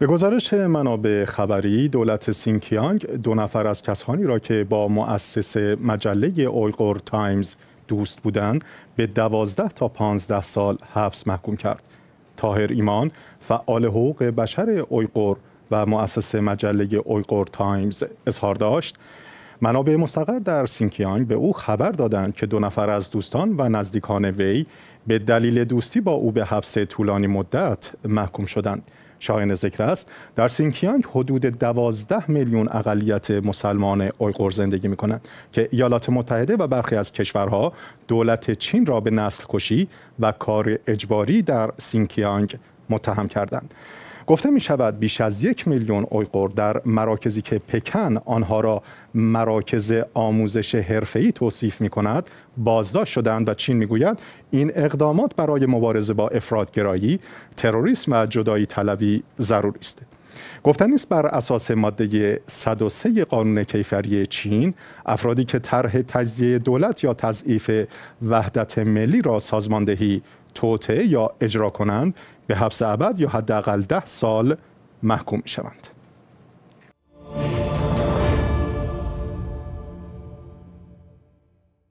به گزارش منابع خبری دولت سینکیانگ دو نفر از کسانی را که با مؤسس مجله اویغور تایمز دوست بودند به دوازده تا پانزده سال حبس محکوم کرد تاهر ایمان فعال حقوق بشر اویغور و مؤسس مجله اویغور تایمز اظهار داشت منابع مستقر در سینکیانگ به او خبر دادند که دو نفر از دوستان و نزدیکان وی به دلیل دوستی با او به حبس طولانی مدت محکوم شدند شاهین ذکر است در سینکیانگ حدود 12 میلیون اقلیت مسلمان اویغور زندگی می کنند که ایالات متحده و برخی از کشورها دولت چین را به نسل کشی و کار اجباری در سینکیانگ متهم کردند گفته می شود بیش از یک میلیون اویغور در مراکزی که پکن آنها را مراکز آموزش حرفه‌ای توصیف می کند بازداشت شدند و چین میگوید این اقدامات برای مبارزه با افرادگرایی، تروریسم و جدایی طلبی ضروری است. گفتنی است بر اساس ماده 103 قانون کیفری چین افرادی که طرح تجزیه دولت یا تضعیف وحدت ملی را سازماندهی توطعه یا اجرا کنند به حبس ابد یا حداقل ده سال محکوم می شوند.